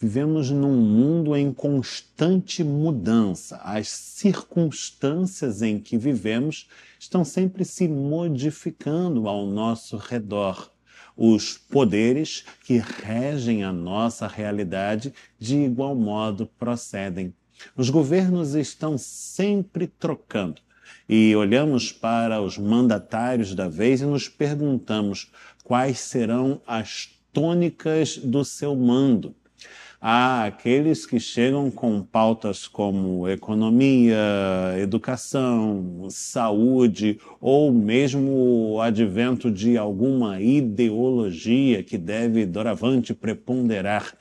Vivemos num mundo em constante mudança. As circunstâncias em que vivemos estão sempre se modificando ao nosso redor. Os poderes que regem a nossa realidade de igual modo procedem. Os governos estão sempre trocando e olhamos para os mandatários da vez e nos perguntamos quais serão as tônicas do seu mando a aqueles que chegam com pautas como economia, educação, saúde, ou mesmo o advento de alguma ideologia que deve doravante preponderar.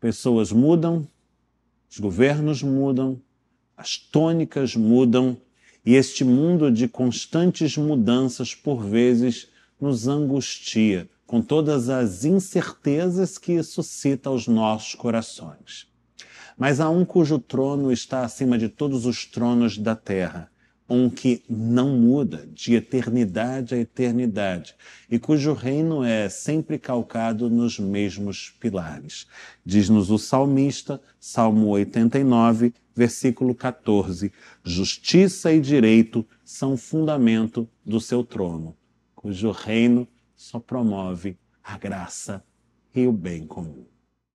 Pessoas mudam, os governos mudam, as tônicas mudam, e este mundo de constantes mudanças, por vezes, nos angustia, com todas as incertezas que isso cita aos nossos corações. Mas há um cujo trono está acima de todos os tronos da terra, um que não muda de eternidade a eternidade e cujo reino é sempre calcado nos mesmos pilares. Diz-nos o salmista, Salmo 89, versículo 14: Justiça e direito são fundamento do seu trono, cujo reino só promove a graça e o bem comum.